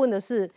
问的是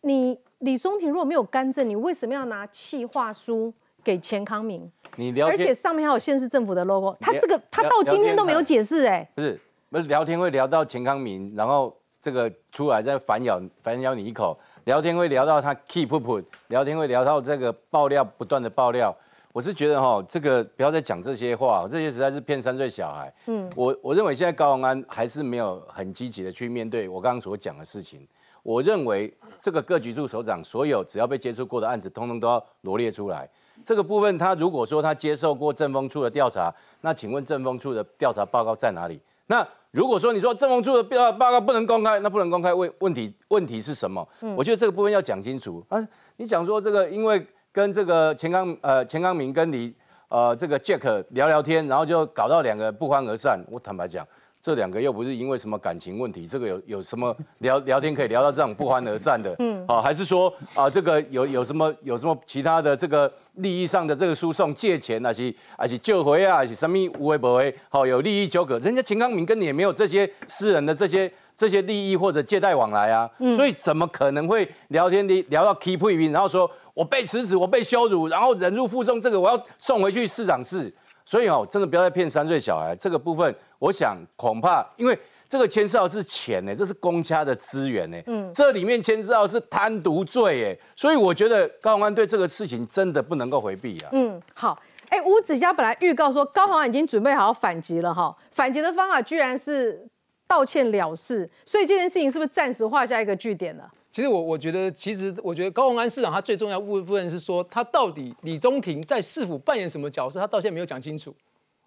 你李松庭，如果没有干政，你为什么要拿气话书给钱康明？你聊，而且上面还有县市政府的 logo。他这个他到今天都没有解释哎。不是，不是聊天会聊到钱康明，然后这个出来再反咬反咬你一口。聊天会聊到他 key p 不 p u t 聊天会聊到这个爆料不断的爆料。我是觉得哈，这个不要再讲这些话，这些实在是骗三岁小孩。嗯，我我认为现在高鸿安还是没有很积极的去面对我刚刚所讲的事情。我认为这个各局处首长，所有只要被接触过的案子，通通都要罗列出来。这个部分，他如果说他接受过政风处的调查，那请问政风处的调查报告在哪里？那如果说你说政风处的查报告不能公开，那不能公开问问题问题是什么？我觉得这个部分要讲清楚。啊，你讲说这个因为跟这个钱刚呃钱刚明跟你呃这个 Jack 聊聊天，然后就搞到两个不欢而散。我坦白讲。这两个又不是因为什么感情问题，这个有有什么聊聊天可以聊到这样不欢而散的？嗯，好，还是说啊，这个有有什么有什么其他的这个利益上的这个输送、借钱，还是还是救回啊，还是什么无龟不为？好，有利益纠葛，人家秦康明跟你也没有这些私人的这些这些利益或者借贷往来啊，所以怎么可能会聊天的聊到 keep being，然后说我被辞职，我被羞辱，然后忍辱负重，这个我要送回去市长室。所以哦，真的不要再骗三岁小孩这个部分。我想恐怕，因为这个签字号是钱呢，这是公家的资源呢。嗯，这里面签字号是贪渎罪耶，所以我觉得高雄官对这个事情真的不能够回避啊。嗯，好，哎，吴子嘉本来预告说高雄官已经准备好反击了哈，反击的方法居然是道歉了事，所以这件事情是不是暂时画下一个句点了？其实我我觉得，其实我觉得高鸿安市长他最重要部分是说，他到底李中庭在市府扮演什么角色？他到现在没有讲清楚。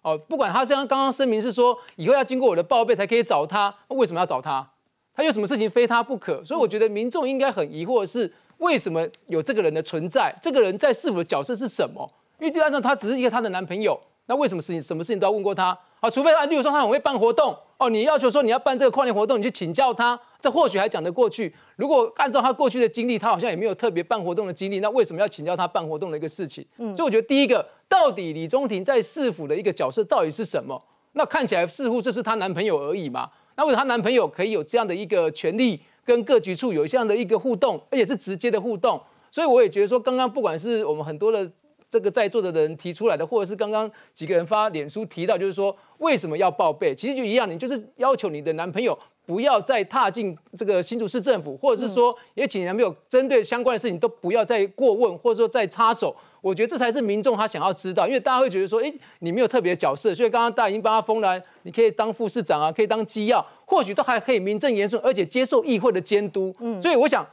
哦，不管他这样刚刚声明是说，以后要经过我的报备才可以找他，为什么要找他？他有什么事情非他不可？所以我觉得民众应该很疑惑的是，为什么有这个人的存在？这个人在市府的角色是什么？因为就按照他只是一个他的男朋友，那为什么事情什么事情都要问过他？啊，除非他例如说他很会办活动。哦，你要求说你要办这个跨年活动，你去请教他，这或许还讲得过去。如果按照他过去的经历，他好像也没有特别办活动的经历，那为什么要请教他办活动的一个事情？嗯，所以我觉得第一个，到底李中庭在市府的一个角色到底是什么？那看起来似乎这是她男朋友而已嘛。那为什么男朋友可以有这样的一个权利，跟各局处有这样的一个互动，而且是直接的互动？所以我也觉得说，刚刚不管是我们很多的。这个在座的人提出来的，或者是刚刚几个人发脸书提到，就是说为什么要报备？其实就一样，你就是要求你的男朋友不要再踏进这个新竹市政府，或者是说也请男朋友针对相关的事情都不要再过问，或者说再插手。我觉得这才是民众他想要知道，因为大家会觉得说，哎，你没有特别角色，所以刚刚大家已经他封了，你可以当副市长啊，可以当机要，或许都还可以名正言顺，而且接受议会的监督。嗯，所以我想。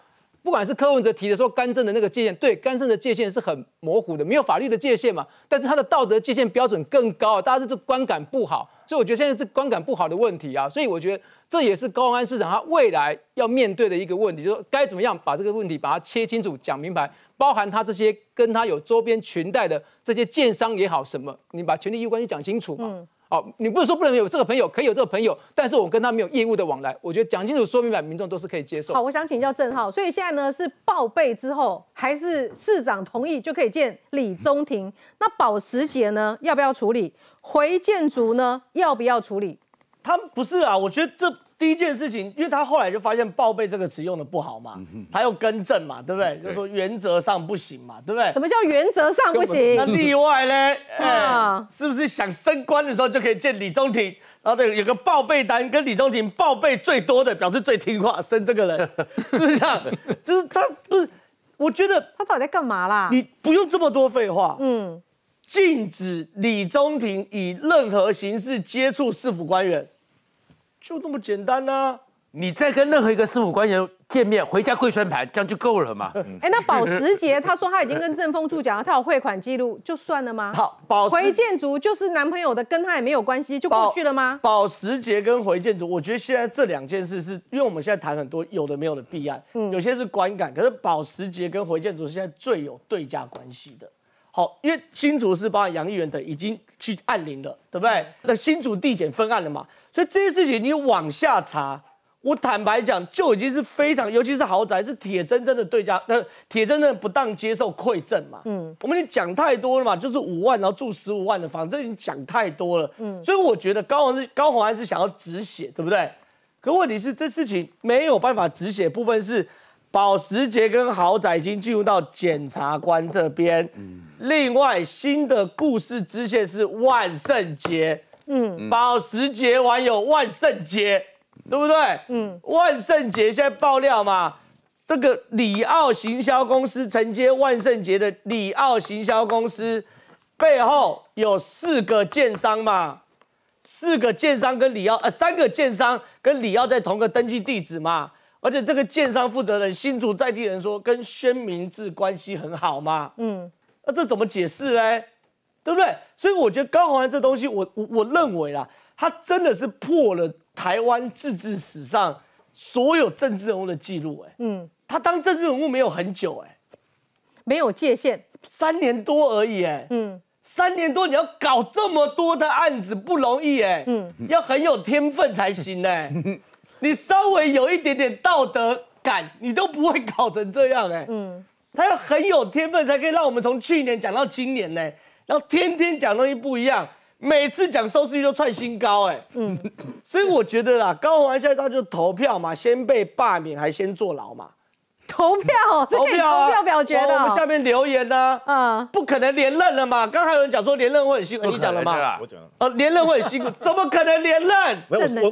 不管是柯文哲提的说干政的那个界限，对干政的界限是很模糊的，没有法律的界限嘛，但是他的道德界限标准更高，大家是观感不好，所以我觉得现在是观感不好的问题啊，所以我觉得这也是高安市长他未来要面对的一个问题，就说该怎么样把这个问题把它切清楚、讲明白，包含他这些跟他有周边裙带的这些建商也好什么，你把权力义务关系讲清楚嘛。好，你不是说不能有这个朋友，可以有这个朋友，但是我跟他没有业务的往来，我觉得讲清楚、说明白，民众都是可以接受。好，我想请教郑浩，所以现在呢是报备之后，还是市长同意就可以见李宗廷？那保时捷呢，要不要处理？回建筑呢，要不要处理？他们不是啊，我觉得这。第一件事情，因为他后来就发现“报备”这个词用的不好嘛，他要更正嘛，对不对？就说原则上不行嘛，对不对？什么叫原则上不行？那例外呢？嗯，是不是想升官的时候就可以见李宗廷？然后对，有个报备单跟李宗廷报备最多的，表示最听话，升这个人，是不是这样？就是他不是，我觉得他到底在干嘛啦？你不用这么多废话。嗯，禁止李宗廷以任何形式接触市府官员。就这么简单啦！你再跟任何一个司法官员见面，回家跪算盘，这样就够了嘛？哎，那保时捷，他说他已经跟正峰处讲，他有汇款记录，就算了吗？好，保回建竹就是男朋友的，跟他也没有关系，就过去了吗？保时捷跟回建竹，我觉得现在这两件事，是因为我们现在谈很多有的没有的弊案，有些是观感，可是保时捷跟回建竹现在最有对价关系的。好，因为新竹市包括杨议员的，已经去按领了，对不对？那新竹地检分案了嘛，所以这些事情你往下查，我坦白讲就已经是非常，尤其是豪宅是铁真真的对家，那铁真真的不当接受馈赠嘛。嗯，我们经讲太多了嘛，就是五万然后住十五万的房子，经讲太多了。嗯，所以我觉得高宏是高宏安是想要止血，对不对？可问题是这事情没有办法止血，部分是。保时捷跟豪宅已经进入到检察官这边。嗯，另外新的故事支线是万圣节。嗯，保时捷玩有万圣节，对不对？嗯，万圣节现在爆料嘛，这个里奥行销公司承接万圣节的里奥行销公司，背后有四个建商嘛？四个建商跟里奥呃，三个建商跟里奥在同个登记地址嘛？而且这个建商负责人新竹在地人说，跟宣明志关系很好嘛？嗯，那这怎么解释呢？对不对？所以我觉得高宏安这东西，我我我认为啦，他真的是破了台湾自治史上所有政治人物的记录。哎，嗯，他当政治人物没有很久，哎，没有界限，三年多而已，哎，嗯，三年多你要搞这么多的案子不容易，哎，嗯，要很有天分才行呢。你稍微有一点点道德感，你都不会搞成这样哎。嗯，他要很有天分才可以让我们从去年讲到今年呢，然后天天讲东西不一样，每次讲收视率都创新高哎。嗯，所以我觉得啦，高完下他就投票嘛，先被罢免还先坐牢嘛。投票，投票，投票表决的。我们下面留言呢。嗯，不可能连任了嘛？刚刚有人讲说连任会很辛苦，你讲了吗？我讲了。呃，连任会很辛苦，怎么可能连任？我我量。我能不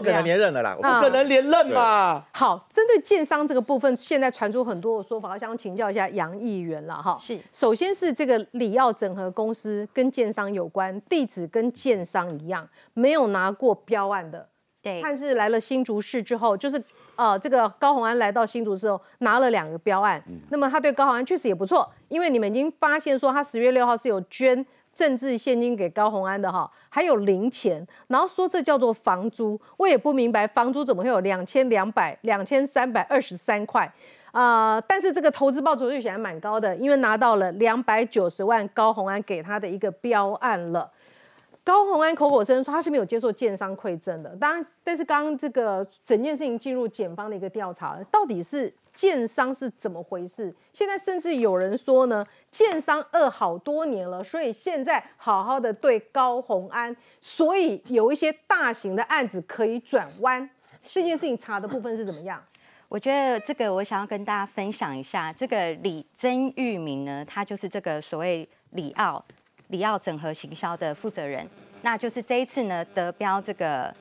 可能连任了啦，不可能连任嘛。好，针对建商这个部分，现在传出很多的说法，我想请教一下杨议员了哈。是，首先是这个里奥整合公司跟建商有关，地址跟建商一样，没有拿过标案的。对，但是来了新竹市之后，就是。呃，这个高宏安来到新竹之候拿了两个标案，那么他对高宏安确实也不错，因为你们已经发现说他十月六号是有捐政治现金给高宏安的哈，还有零钱，然后说这叫做房租，我也不明白房租怎么会有两千两百两千三百二十三块，啊，但是这个投资报酬率显然蛮高的，因为拿到了两百九十万高红安给他的一个标案了。高洪安口口声说他是没有接受建商馈赠的，当然，但是刚刚这个整件事情进入检方的一个调查，到底是建商是怎么回事？现在甚至有人说呢，建商饿好多年了，所以现在好好的对高洪安，所以有一些大型的案子可以转弯。这件事情查的部分是怎么样？我觉得这个我想要跟大家分享一下，这个李曾玉明呢，他就是这个所谓李奥。里奥整合行销的负责人，那就是这一次呢得标这个，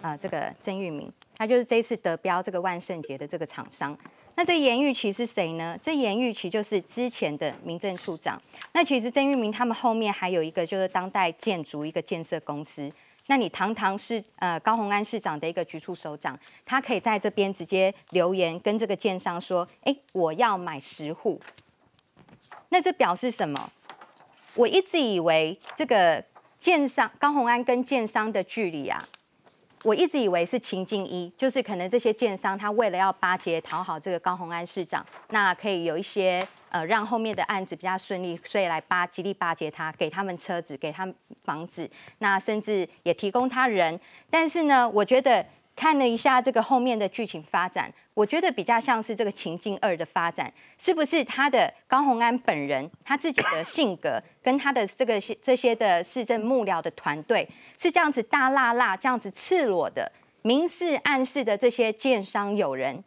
呃，这个曾玉明，他就是这一次得标这个万圣节的这个厂商。那这严玉琪是谁呢？这严玉琪就是之前的民政处长。那其实曾玉明他们后面还有一个就是当代建筑一个建设公司。那你堂堂是呃高洪安市长的一个局处首长，他可以在这边直接留言跟这个建商说，哎，我要买十户。那这表示什么？我一直以为这个建商高宏安跟建商的距离啊，我一直以为是情境一，就是可能这些建商他为了要巴结讨好这个高宏安市长，那可以有一些呃让后面的案子比较顺利，所以来巴极力巴结他，给他们车子，给他们房子，那甚至也提供他人。但是呢，我觉得。看了一下这个后面的剧情发展，我觉得比较像是这个情境二的发展，是不是他的高洪安本人他自己的性格跟他的这个这些的市政幕僚的团队是这样子大辣辣这样子赤裸的明示暗示的这些奸商友人，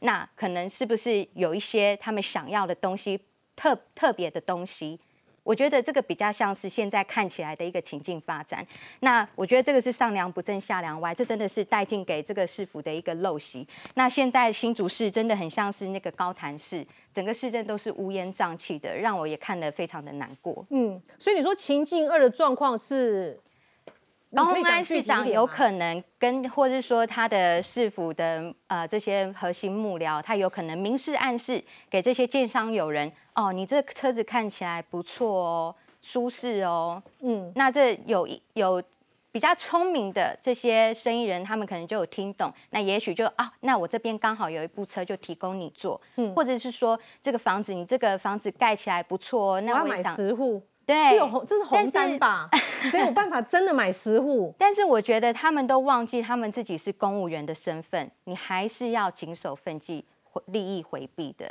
那可能是不是有一些他们想要的东西特特别的东西？我觉得这个比较像是现在看起来的一个情境发展。那我觉得这个是上梁不正下梁歪，这真的是带进给这个市府的一个陋习。那现在新竹市真的很像是那个高潭市，整个市政都是乌烟瘴气的，让我也看得非常的难过。嗯，所以你说情境二的状况是？然后，安市长有可能跟，或者是说他的市府的呃这些核心幕僚，他有可能明示暗示给这些建商友人哦，你这车子看起来不错哦，舒适哦，嗯，那这有一有比较聪明的这些生意人，他们可能就有听懂，那也许就啊，那我这边刚好有一部车就提供你坐，嗯，或者是说这个房子，你这个房子盖起来不错哦，那我要买十户。对，这是红山吧？没 有办法真的买十户？但是我觉得他们都忘记他们自己是公务员的身份，你还是要谨守分际，利益回避的。